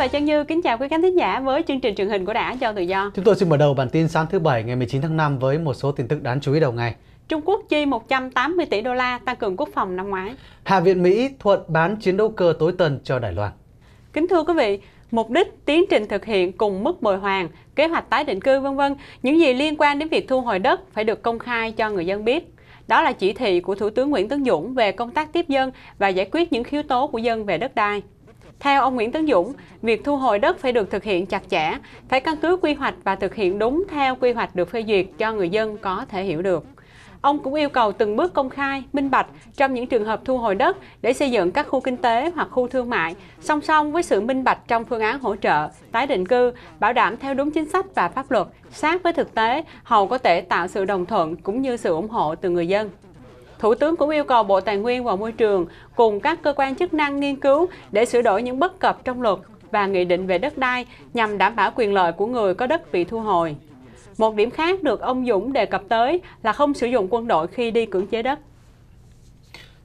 và Trang Như kính chào quý khán thính giả với chương trình truyền hình của Đã cho tự do. Chúng tôi xin mở đầu bản tin sáng thứ bảy ngày 19 tháng 5 với một số tin tức đáng chú ý đầu ngày. Trung Quốc chi 180 tỷ đô la tăng cường quốc phòng năm ngoái. Hạ viện Mỹ thuận bán chiến đấu cơ tối tân cho Đài Loan. Kính thưa quý vị, mục đích, tiến trình thực hiện cùng mức bồi hoàn, kế hoạch tái định cư vân vân, những gì liên quan đến việc thu hồi đất phải được công khai cho người dân biết. Đó là chỉ thị của Thủ tướng Nguyễn Tấn Dũng về công tác tiếp dân và giải quyết những khiếu tố của dân về đất đai. Theo ông Nguyễn Tấn Dũng, việc thu hồi đất phải được thực hiện chặt chẽ, phải căn cứ quy hoạch và thực hiện đúng theo quy hoạch được phê duyệt cho người dân có thể hiểu được. Ông cũng yêu cầu từng bước công khai, minh bạch trong những trường hợp thu hồi đất để xây dựng các khu kinh tế hoặc khu thương mại, song song với sự minh bạch trong phương án hỗ trợ, tái định cư, bảo đảm theo đúng chính sách và pháp luật, sát với thực tế, hầu có thể tạo sự đồng thuận cũng như sự ủng hộ từ người dân. Thủ tướng cũng yêu cầu Bộ Tài nguyên và Môi trường cùng các cơ quan chức năng nghiên cứu để sửa đổi những bất cập trong luật và nghị định về đất đai nhằm đảm bảo quyền lợi của người có đất bị thu hồi. Một điểm khác được ông Dũng đề cập tới là không sử dụng quân đội khi đi cưỡng chế đất.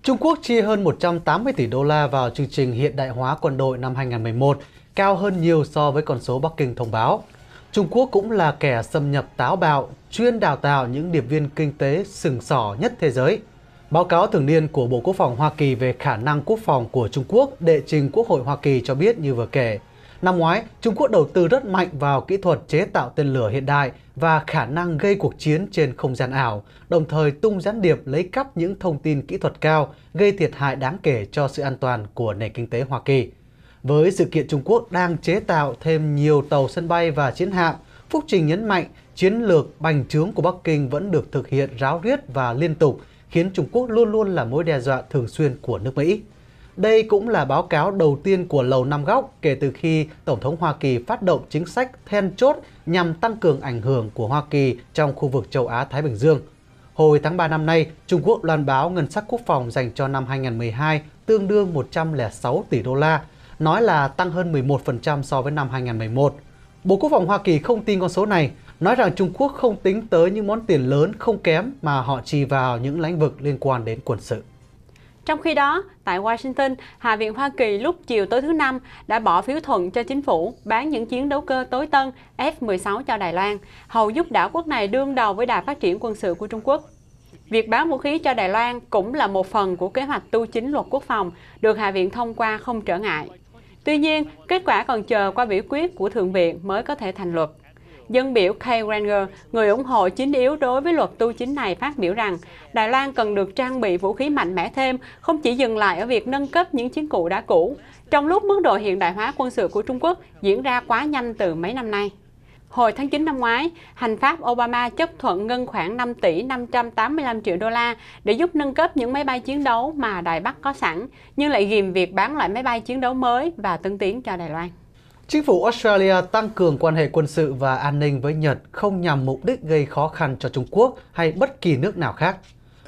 Trung Quốc chi hơn 180 tỷ đô la vào chương trình hiện đại hóa quân đội năm 2011, cao hơn nhiều so với con số Bắc Kinh thông báo. Trung Quốc cũng là kẻ xâm nhập táo bạo, chuyên đào tạo những điệp viên kinh tế sừng sỏ nhất thế giới – Báo cáo thường niên của Bộ Quốc phòng Hoa Kỳ về khả năng quốc phòng của Trung Quốc đệ trình Quốc hội Hoa Kỳ cho biết như vừa kể. Năm ngoái, Trung Quốc đầu tư rất mạnh vào kỹ thuật chế tạo tên lửa hiện đại và khả năng gây cuộc chiến trên không gian ảo, đồng thời tung gián điệp lấy cắp những thông tin kỹ thuật cao, gây thiệt hại đáng kể cho sự an toàn của nền kinh tế Hoa Kỳ. Với sự kiện Trung Quốc đang chế tạo thêm nhiều tàu sân bay và chiến hạm, Phúc Trình nhấn mạnh chiến lược bành trướng của Bắc Kinh vẫn được thực hiện ráo riết và liên tục – khiến Trung Quốc luôn luôn là mối đe dọa thường xuyên của nước Mỹ. Đây cũng là báo cáo đầu tiên của Lầu Năm Góc kể từ khi Tổng thống Hoa Kỳ phát động chính sách then chốt nhằm tăng cường ảnh hưởng của Hoa Kỳ trong khu vực châu Á-Thái Bình Dương. Hồi tháng 3 năm nay, Trung Quốc loan báo ngân sách quốc phòng dành cho năm 2012 tương đương 106 tỷ đô la, nói là tăng hơn 11% so với năm 2011. Bộ Quốc phòng Hoa Kỳ không tin con số này nói rằng Trung Quốc không tính tới những món tiền lớn không kém mà họ chỉ vào những lĩnh vực liên quan đến quân sự. Trong khi đó, tại Washington, Hạ viện Hoa Kỳ lúc chiều tối thứ Năm đã bỏ phiếu thuận cho chính phủ bán những chiến đấu cơ tối tân F-16 cho Đài Loan, hầu giúp đảo quốc này đương đầu với đà phát triển quân sự của Trung Quốc. Việc bán vũ khí cho Đài Loan cũng là một phần của kế hoạch tu chính luật quốc phòng được Hạ viện thông qua không trở ngại. Tuy nhiên, kết quả còn chờ qua biểu quyết của Thượng viện mới có thể thành luật. Dân biểu Kay Granger, người ủng hộ chính yếu đối với luật tu chính này phát biểu rằng Đài Loan cần được trang bị vũ khí mạnh mẽ thêm, không chỉ dừng lại ở việc nâng cấp những chiến cụ đã cũ, trong lúc mức độ hiện đại hóa quân sự của Trung Quốc diễn ra quá nhanh từ mấy năm nay. Hồi tháng 9 năm ngoái, hành pháp Obama chấp thuận ngân khoảng 5 tỷ 585 triệu đô la để giúp nâng cấp những máy bay chiến đấu mà Đài Bắc có sẵn, nhưng lại ghìm việc bán loại máy bay chiến đấu mới và tân tiến cho Đài Loan. Chính phủ Australia tăng cường quan hệ quân sự và an ninh với Nhật không nhằm mục đích gây khó khăn cho Trung Quốc hay bất kỳ nước nào khác.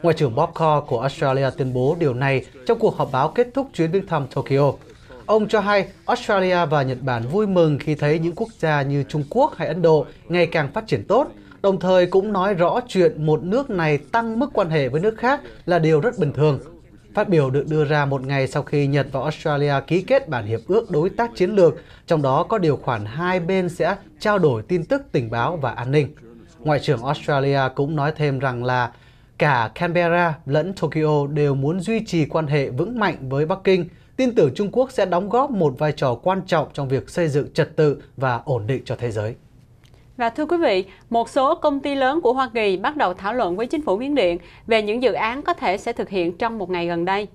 Ngoại trưởng Bob Carr của Australia tuyên bố điều này trong cuộc họp báo kết thúc chuyến viếng thăm Tokyo. Ông cho hay Australia và Nhật Bản vui mừng khi thấy những quốc gia như Trung Quốc hay Ấn Độ ngày càng phát triển tốt, đồng thời cũng nói rõ chuyện một nước này tăng mức quan hệ với nước khác là điều rất bình thường Phát biểu được đưa ra một ngày sau khi Nhật và Australia ký kết bản hiệp ước đối tác chiến lược, trong đó có điều khoản hai bên sẽ trao đổi tin tức, tình báo và an ninh. Ngoại trưởng Australia cũng nói thêm rằng là cả Canberra lẫn Tokyo đều muốn duy trì quan hệ vững mạnh với Bắc Kinh, tin tưởng Trung Quốc sẽ đóng góp một vai trò quan trọng trong việc xây dựng trật tự và ổn định cho thế giới. Và thưa quý vị, một số công ty lớn của Hoa Kỳ bắt đầu thảo luận với chính phủ Miến Điện về những dự án có thể sẽ thực hiện trong một ngày gần đây.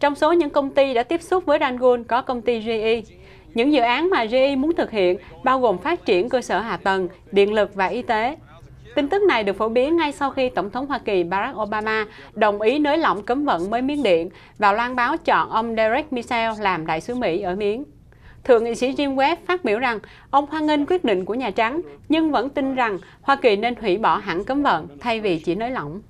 Trong số những công ty đã tiếp xúc với Rangoon có công ty GE. Những dự án mà GE muốn thực hiện bao gồm phát triển cơ sở hạ tầng, điện lực và y tế. Tin tức này được phổ biến ngay sau khi Tổng thống Hoa Kỳ Barack Obama đồng ý nới lỏng cấm vận với Miến Điện và loan báo chọn ông Derek Mitchell làm đại sứ Mỹ ở Miến. Thượng nghị sĩ Jim Webb phát biểu rằng ông hoan nghênh quyết định của Nhà Trắng, nhưng vẫn tin rằng Hoa Kỳ nên hủy bỏ hẳn cấm vận thay vì chỉ nới lỏng.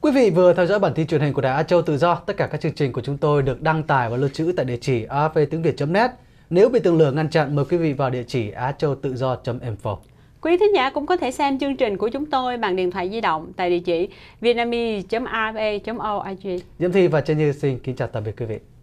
Quý vị vừa theo dõi bản tin truyền hình của Đài Á Châu Tự Do. Tất cả các chương trình của chúng tôi được đăng tải và lưu trữ tại địa chỉ afvtiếngviệt.net. Nếu bị tường lửa ngăn chặn, mời quý vị vào địa chỉ achauttự.do.info. Quý thính giả cũng có thể xem chương trình của chúng tôi bằng điện thoại di động tại địa chỉ vietnamese.rfa.org. Diễm Thi và Trân Như xin kính chào tạm biệt quý vị.